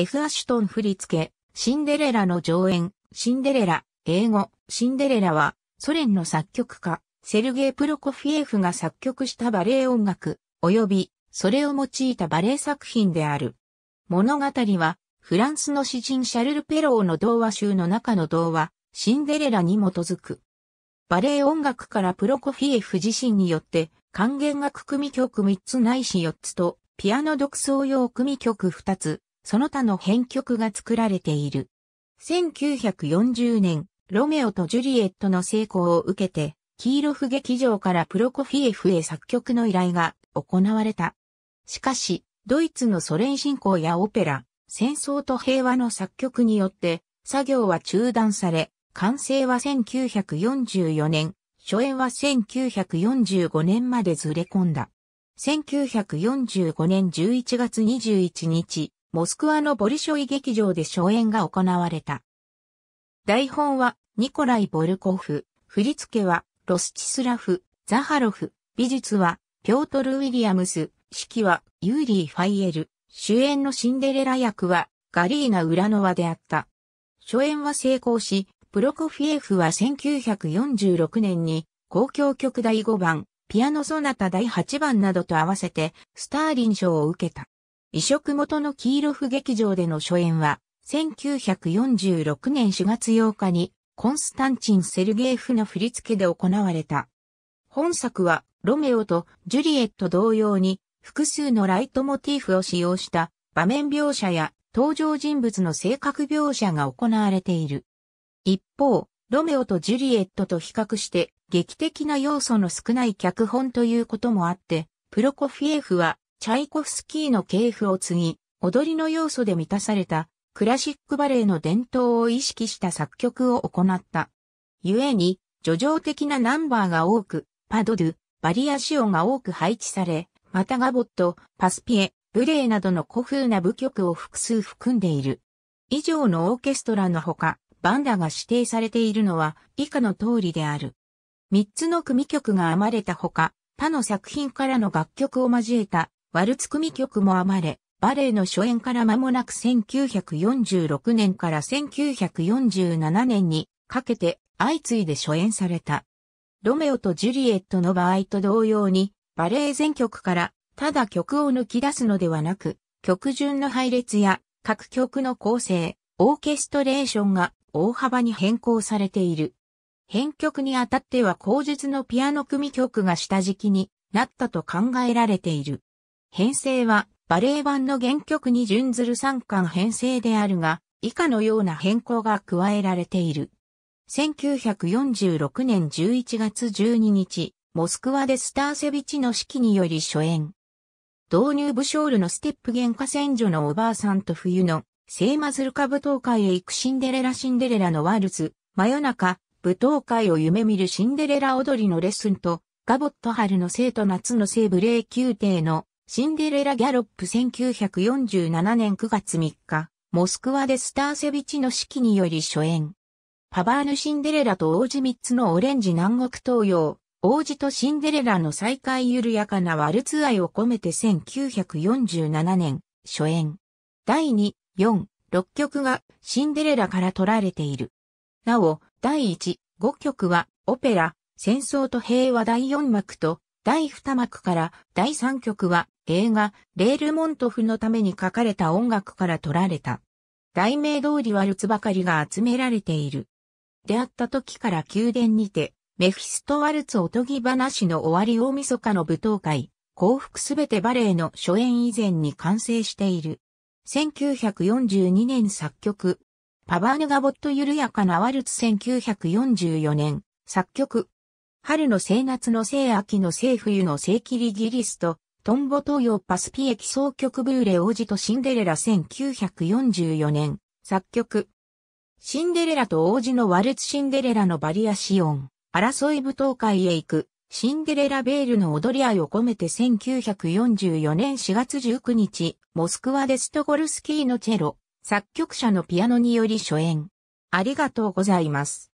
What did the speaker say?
F. アシュトン振付、シンデレラの上演、シンデレラ、英語、シンデレラは、ソ連の作曲家、セルゲイ・プロコフィエフが作曲したバレエ音楽、及び、それを用いたバレエ作品である。物語は、フランスの詩人シャルル・ペローの童話集の中の童話、シンデレラに基づく。バレエ音楽からプロコフィエフ自身によって、管弦楽組曲3つないし4つと、ピアノ独奏用組曲2つ、その他の編曲が作られている。1940年、ロメオとジュリエットの成功を受けて、キーロフ劇場からプロコフィエフへ作曲の依頼が行われた。しかし、ドイツのソ連侵攻やオペラ、戦争と平和の作曲によって、作業は中断され、完成は1944年、初演は1945年までずれ込んだ。1945年11月21日、モスクワのボリショイ劇場で初演が行われた。台本はニコライ・ボルコフ、振り付けはロスチスラフ、ザハロフ、美術はピョートル・ウィリアムス、指揮はユーリー・ファイエル、主演のシンデレラ役はガリーナ・ウラノワであった。初演は成功し、プロコフィエフは1946年に公共曲第5番、ピアノソナタ第8番などと合わせてスターリン賞を受けた。移植元の黄色フ劇場での初演は、1946年4月8日に、コンスタンチン・セルゲーフの振り付けで行われた。本作は、ロメオとジュリエット同様に、複数のライトモティーフを使用した場面描写や登場人物の性格描写が行われている。一方、ロメオとジュリエットと比較して劇的な要素の少ない脚本ということもあって、プロコフィエフはチャイコフスキーの系譜を継ぎ、踊りの要素で満たされたクラシックバレエの伝統を意識した作曲を行った。故に、叙情的なナンバーが多く、パドドゥ、バリアシオが多く配置され、またガボット、パスピエ、ブレーなどの古風な舞曲を複数含んでいる。以上のオーケストラのほか、バンダが指定されているのは以下の通りである。三つの組曲が編まれたほか、他の作品からの楽曲を交えたワルツ組曲も編まれ、バレエの初演から間もなく1946年から1947年にかけて相次いで初演された。ロメオとジュリエットの場合と同様に、バレエ全曲からただ曲を抜き出すのではなく、曲順の配列や各曲の構成、オーケストレーションが大幅に変更されている。編曲にあたっては後述のピアノ組曲が下敷きになったと考えられている。編成はバレー版の原曲に準ずる三巻編成であるが、以下のような変更が加えられている。1946年11月12日、モスクワでスターセビチの指揮により初演。導入ブショールのステップ原価戦場のおばあさんと冬の聖マズルカ舞踏会へ行くシンデレラシンデレラのワルツ、真夜中、舞踏会を夢見るシンデレラ踊りのレッスンと、ガボット春の生と夏の聖ブレイ宮廷のシンデレラ・ギャロップ1947年9月3日、モスクワでスターセビチの指揮により初演。パバーヌ・シンデレラと王子3つのオレンジ南国東洋、王子とシンデレラの再会緩やかなワルツ愛を込めて1947年、初演。第2、4、6曲がシンデレラから取られている。なお、第1、5曲はオペラ、戦争と平和第4幕と第2幕から第3曲は映画、レールモントフのために書かれた音楽から取られた。題名通りはルツばかりが集められている。出会った時から宮殿にて、メフィストワルツおとぎ話の終わり大晦日の舞踏会、幸福すべてバレエの初演以前に完成している。1942年作曲、パバーヌガボット緩やかなワルツ1944年、作曲、春の聖夏の聖秋の聖冬の聖キリギリスト、トンボ東洋パスピエキ総曲ブーレ王子とシンデレラ1944年、作曲。シンデレラと王子のワルツシンデレラのバリアシオン、争い舞踏会へ行く、シンデレラベールの踊り合いを込めて1944年4月19日、モスクワデストゴルスキーのチェロ、作曲者のピアノにより初演。ありがとうございます。